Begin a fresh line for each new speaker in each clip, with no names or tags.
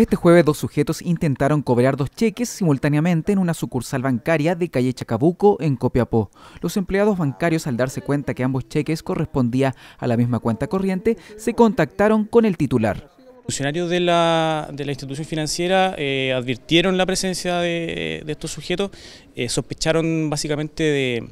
Este jueves dos sujetos intentaron cobrar dos cheques simultáneamente en una sucursal bancaria de calle Chacabuco en Copiapó. Los empleados bancarios al darse cuenta que ambos cheques correspondían a la misma cuenta corriente se contactaron con el titular.
Funcionarios de la, institución financiera eh, advirtieron la presencia de, estos sujetos, eh, sospecharon básicamente de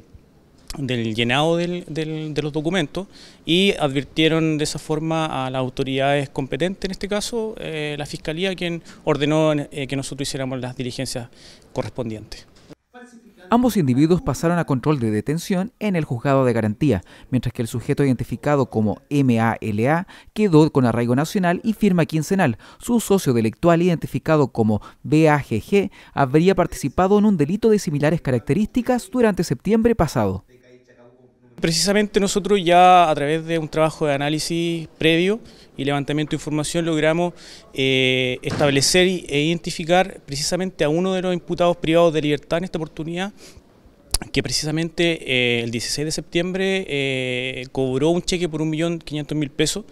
del llenado del, de los documentos y advirtieron de esa forma a las autoridades competentes, en este caso eh, la Fiscalía, quien ordenó eh, que nosotros hiciéramos las diligencias correspondientes.
Ambos individuos pasaron a control de detención en el juzgado de garantía, mientras que el sujeto identificado como MALA quedó con arraigo nacional y firma quincenal. Su socio delictual, identificado como BAGG, habría participado en un delito de similares características durante septiembre pasado.
Precisamente nosotros ya a través de un trabajo de análisis previo y levantamiento de información logramos eh, establecer e identificar precisamente a uno de los imputados privados de libertad en esta oportunidad que precisamente eh, el 16 de septiembre eh, cobró un
cheque por 1.500.000 pesos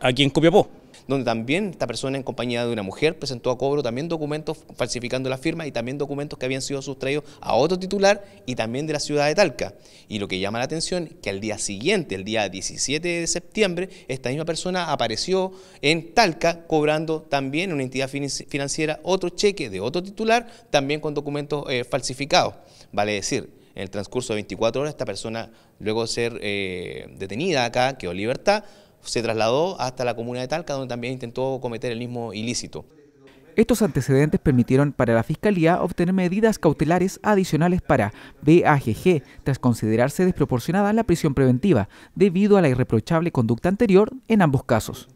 aquí en Copiapó donde también esta persona en compañía de una mujer presentó a cobro también documentos falsificando la firma y también documentos que habían sido sustraídos a otro titular y también de la ciudad de Talca. Y lo que llama la atención es que al día siguiente, el día 17 de septiembre, esta misma persona apareció en Talca cobrando también una entidad financiera otro cheque de otro titular, también con documentos eh, falsificados. Vale decir, en el transcurso de 24 horas esta persona, luego de ser eh, detenida acá, quedó en libertad, se trasladó hasta la comuna de Talca, donde también intentó cometer el mismo ilícito.
Estos antecedentes permitieron para la Fiscalía obtener medidas cautelares adicionales para BAGG, tras considerarse desproporcionada la prisión preventiva, debido a la irreprochable conducta anterior en ambos casos.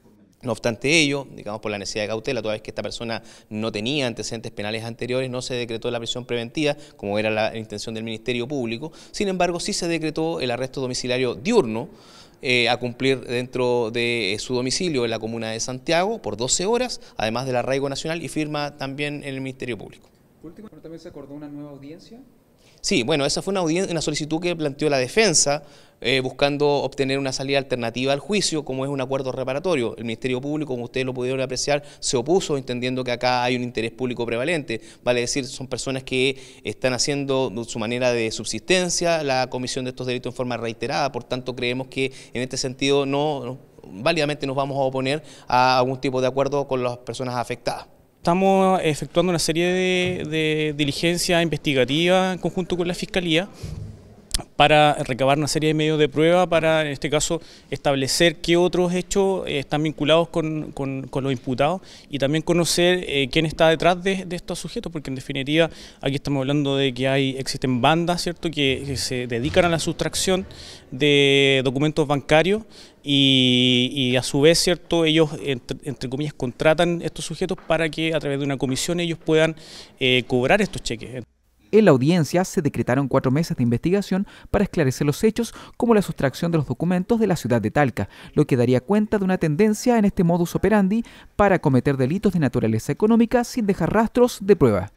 No obstante ello, digamos por la necesidad de cautela, toda vez que esta persona no tenía antecedentes penales anteriores, no se decretó la prisión preventiva, como era la intención del Ministerio Público. Sin embargo, sí se decretó el arresto domiciliario diurno eh, a cumplir dentro de eh, su domicilio en la comuna de Santiago por 12 horas, además del arraigo nacional y firma también en el Ministerio Público.
Último, también se acordó una nueva audiencia.
Sí, bueno, esa fue una, una solicitud que planteó la defensa eh, buscando obtener una salida alternativa al juicio, como es un acuerdo reparatorio. El Ministerio Público, como ustedes lo pudieron apreciar, se opuso entendiendo que acá hay un interés público prevalente. Vale decir, son personas que están haciendo su manera de subsistencia la comisión de estos delitos en forma reiterada, por tanto creemos que en este sentido no válidamente nos vamos a oponer a algún tipo de acuerdo con las personas afectadas.
Estamos efectuando una serie de, diligencias investigativas en conjunto con la Fiscalía para recabar una serie de medios de prueba para, en este caso, establecer qué otros hechos eh, están vinculados con, con, los imputados y también conocer eh, quién está detrás de, estos sujetos, porque en definitiva aquí estamos hablando de que hay existen bandas cierto que, se dedican a la sustracción de documentos bancarios y, a su vez, ¿cierto? ellos, entre, entre, comillas, contratan estos sujetos para que a través de una comisión ellos puedan eh, cobrar estos cheques.
En la audiencia se decretaron cuatro meses de investigación para esclarecer los hechos como la sustracción de los documentos de la ciudad de Talca, lo que daría cuenta de una tendencia en este modus operandi para cometer delitos de naturaleza económica sin dejar rastros de prueba.